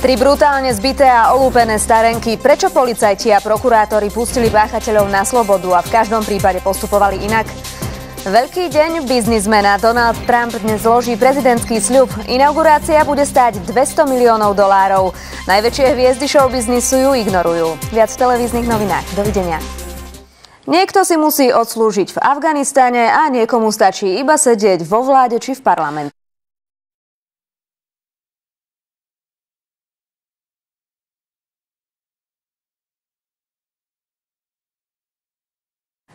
Tri brutálne zbité a olúpené starenky. Prečo policajti a prokurátori pustili páchateľov na slobodu a v každom prípade postupovali inak? Veľký deň biznismena Donald Trump dnes zloží prezidentský sľub. Inaugurácia bude stáť 200 miliónov dolárov. Najväčšie hviezdy showbiznisu ju ignorujú. Viac v televíznych novinách. Dovidenia. Niekto si musí odslúžiť v Afganistáne a niekomu stačí iba sedieť vo vláde či v parlamente.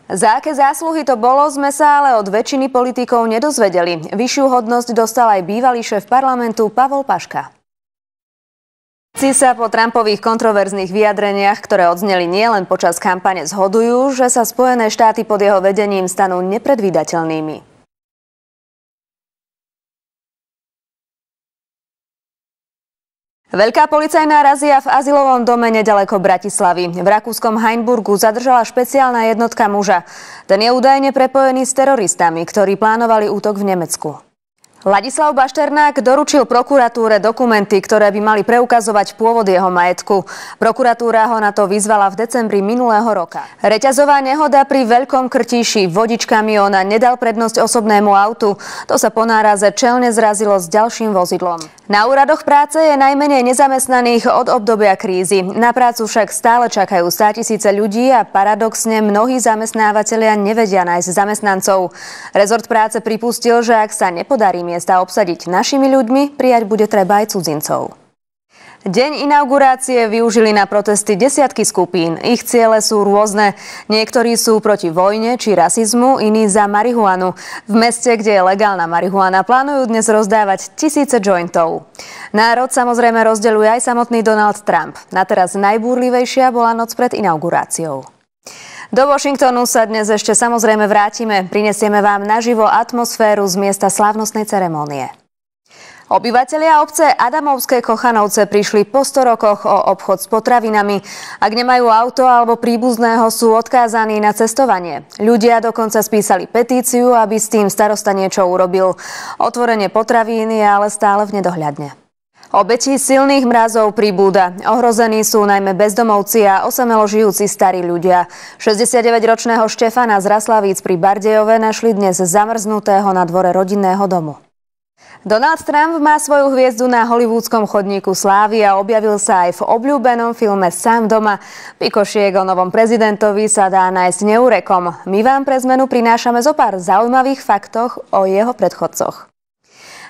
Za aké zásluhy to bolo, sme sa ale od väčšiny politikov nedozvedeli. Vyššiu hodnosť dostal aj bývalý šéf parlamentu Pavol Paška. Ci sa po Trumpových kontroverzných vyjadreniach, ktoré odzneli nielen počas kampane, zhodujú, že sa Spojené štáty pod jeho vedením stanú nepredvídateľnými. Veľká policajná razia v azylovom dome nedaleko Bratislavy. V rakúskom Heinburgu zadržala špeciálna jednotka muža. Ten je údajne prepojený s teroristami, ktorí plánovali útok v Nemecku. Ladislav Bašternák doručil prokuratúre dokumenty, ktoré by mali preukazovať pôvod jeho majetku. Prokuratúra ho na to vyzvala v decembri minulého roka. Reťazová nehoda pri Veľkom Krtíši vodič kamiona nedal prednosť osobnému autu. To sa po náraze čelne zrazilo s ďalším vozidlom. Na úradoch práce je najmenej nezamestnaných od obdobia krízy. Na prácu však stále čakajú státisíce ľudí a paradoxne mnohí zamestnávateľia nevedia nájsť zamestnancov. Rezort práce pripustil, že ak sa nepodarí miesta obsadiť našimi ľuďmi, prijať bude treba aj cudzincov. Deň inaugurácie využili na protesty desiatky skupín. Ich ciele sú rôzne. Niektorí sú proti vojne či rasizmu, iní za marihuanu. V meste, kde je legálna marihuana, plánujú dnes rozdávať tisíce jointov. Národ samozrejme rozdeľuje aj samotný Donald Trump. Na teraz najbúrlivejšia bola noc pred inauguráciou. Do Washingtonu sa dnes ešte samozrejme vrátime. Prinesieme vám naživo atmosféru z miesta slávnostnej ceremonie. Obyvatelia obce Adamovské Kochanovce prišli po 100 rokoch o obchod s potravinami. Ak nemajú auto alebo príbuzného, sú odkázaní na cestovanie. Ľudia dokonca spísali petíciu, aby s tým starosta niečo urobil. Otvorenie potravín je ale stále v nedohľadne. Obeti silných mrazov pribúda. Ohrození sú najmä bezdomovci a osamelo žijúci starí ľudia. 69-ročného Štefana z Raslavíc pri Bardejove našli dnes zamrznutého na dvore rodinného domu. Donald Trump má svoju hviezdu na hollywoodskom chodníku slávy a objavil sa aj v obľúbenom filme Sám doma. Pikošiek o novom prezidentovi sa dá nájsť neurekom. My vám pre zmenu prinášame zo pár zaujímavých faktoch o jeho predchodcoch.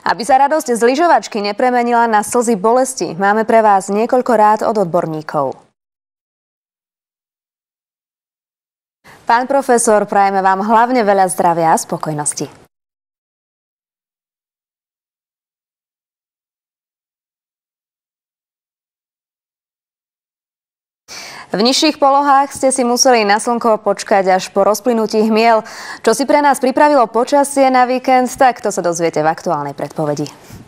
Aby sa radosť z lyžovačky nepremenila na slzy bolesti, máme pre vás niekoľko rád od odborníkov. Pán profesor, prajeme vám hlavne veľa zdravia a spokojnosti. V nižších polohách ste si museli na slnko počkať až po rozplynutí hmiel. Čo si pre nás pripravilo počasie na víkend, tak to sa dozviete v aktuálnej predpovedi.